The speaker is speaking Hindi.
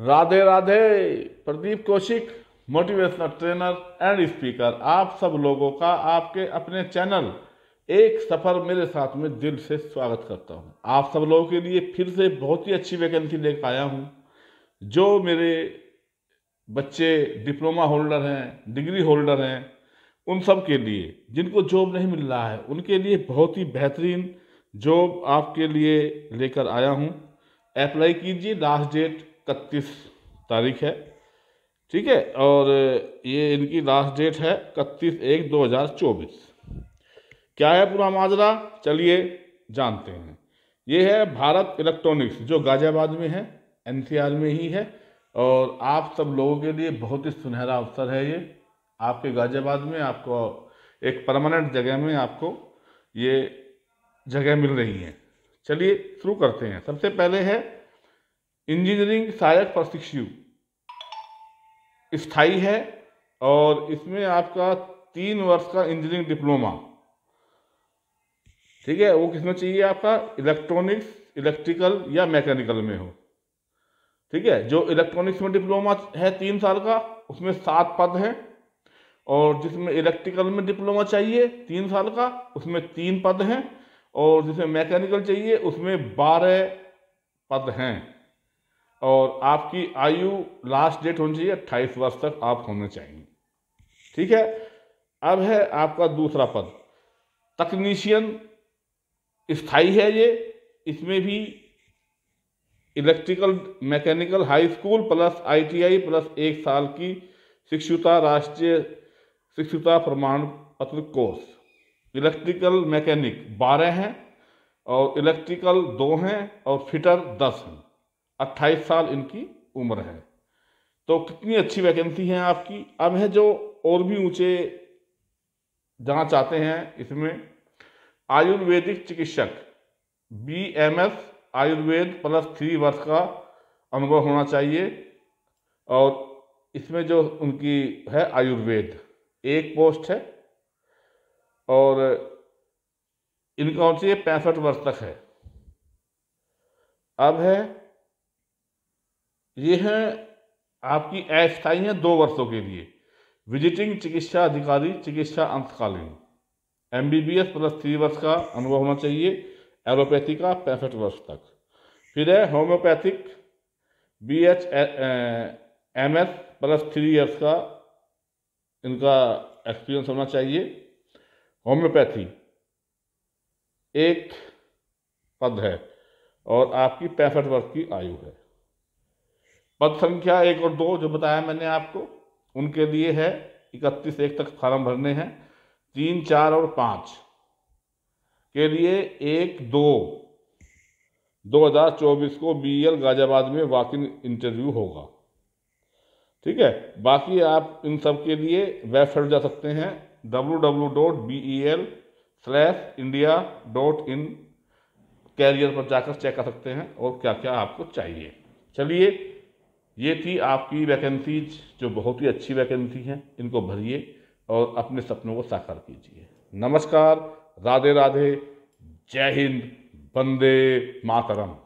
Radhe Radhe Pradeep Kaushik motivational trainer and speaker आप सब लोगों का आपके अपने चैनल एक सफ़र मेरे साथ में दिल से स्वागत करता हूं आप सब लोगों के लिए फिर से बहुत ही अच्छी वैकेंसी लेकर आया हूं जो मेरे बच्चे डिप्लोमा होल्डर हैं डिग्री होल्डर हैं उन सब के लिए जिनको जॉब नहीं मिल रहा है उनके लिए बहुत ही बेहतरीन जॉब आपके लिए लेकर आया हूँ अप्लाई कीजिए लास्ट डेट इकतीस तारीख है ठीक है और ये इनकी लास्ट डेट है इकतीस एक दो हज़ार चौबीस क्या है पूरा माजरा चलिए जानते हैं ये है भारत इलेक्ट्रॉनिक्स जो गाजियाबाद में है एनसीआर में ही है और आप सब लोगों के लिए बहुत ही सुनहरा अवसर है ये आपके गाजियाबाद में आपको एक परमानेंट जगह में आपको ये जगह मिल रही है चलिए शुरू करते हैं सबसे पहले है इंजीनियरिंग सहायक प्रशिक्षु स्थाई है और इसमें आपका तीन वर्ष का इंजीनियरिंग डिप्लोमा ठीक है वो किसमें चाहिए आपका इलेक्ट्रॉनिक्स इलेक्ट्रिकल या मैकेनिकल में हो ठीक है जो इलेक्ट्रॉनिक्स में डिप्लोमा है तीन साल का उसमें सात पद हैं और जिसमें इलेक्ट्रिकल में डिप्लोमा चाहिए तीन साल का उसमें तीन पद हैं और जिसमें मैकेनिकल चाहिए उसमें बारह पद हैं और आपकी आयु लास्ट डेट होनी चाहिए अट्ठाईस वर्ष तक आप होने चाहिए ठीक है अब है आपका दूसरा पद तकनीशियन स्थाई है ये इसमें भी electrical mechanical high school plus ITI plus एक साल की शिक्षुता राष्ट्रीय शिक्षुता प्रमाण पत्र कोर्स इलेक्ट्रिकल मैकेनिक बारह हैं और इलेक्ट्रिकल दो हैं और फिटर दस हैं अट्ठाईस साल इनकी उम्र है तो कितनी अच्छी वैकेंसी है आपकी अब है जो और भी ऊंचे जाना चाहते हैं इसमें आयुर्वेदिक चिकित्सक B M S Ayurveda plus three वर्ष का अनुभव होना चाहिए और इसमें जो उनकी है आयुर्वेद एक पोस्ट है और इनका पैंसठ वर्ष तक है अब है ये हैं आपकी अस्थाई दो वर्षों के लिए विजिटिंग चिकित्सा अधिकारी चिकित्सा अंतकालीन M B B S plus three वर्ष का अनुभव होना चाहिए एलोपैथी का पैंसठ वर्ष तक फिर है homoeopathic B H M S plus three years का इनका एक्सपीरियंस होना चाहिए होम्योपैथी एक पद है और आपकी पैंसठ वर्ष की आयु है पद संख्या एक और दो जो बताया मैंने आपको उनके लिए है इकतीस एक तक फार्म भरने हैं तीन चार और पाँच के लिए एक दो 2024 को बीएल e गाजियाबाद में वाक इन इंटरव्यू होगा ठीक है बाकी आप इन सब के लिए वेबसाइट जा सकते हैं W W dot B E L slash India dot in career पर जाकर चेक कर सकते हैं और क्या क्या आपको चाहिए चलिए ये थी आपकी वैकेंसीज जो बहुत ही अच्छी वैकेंसी हैं इनको भरिए और अपने सपनों को साकार कीजिए नमस्कार राधे राधे जय हिंद बंदे मातरम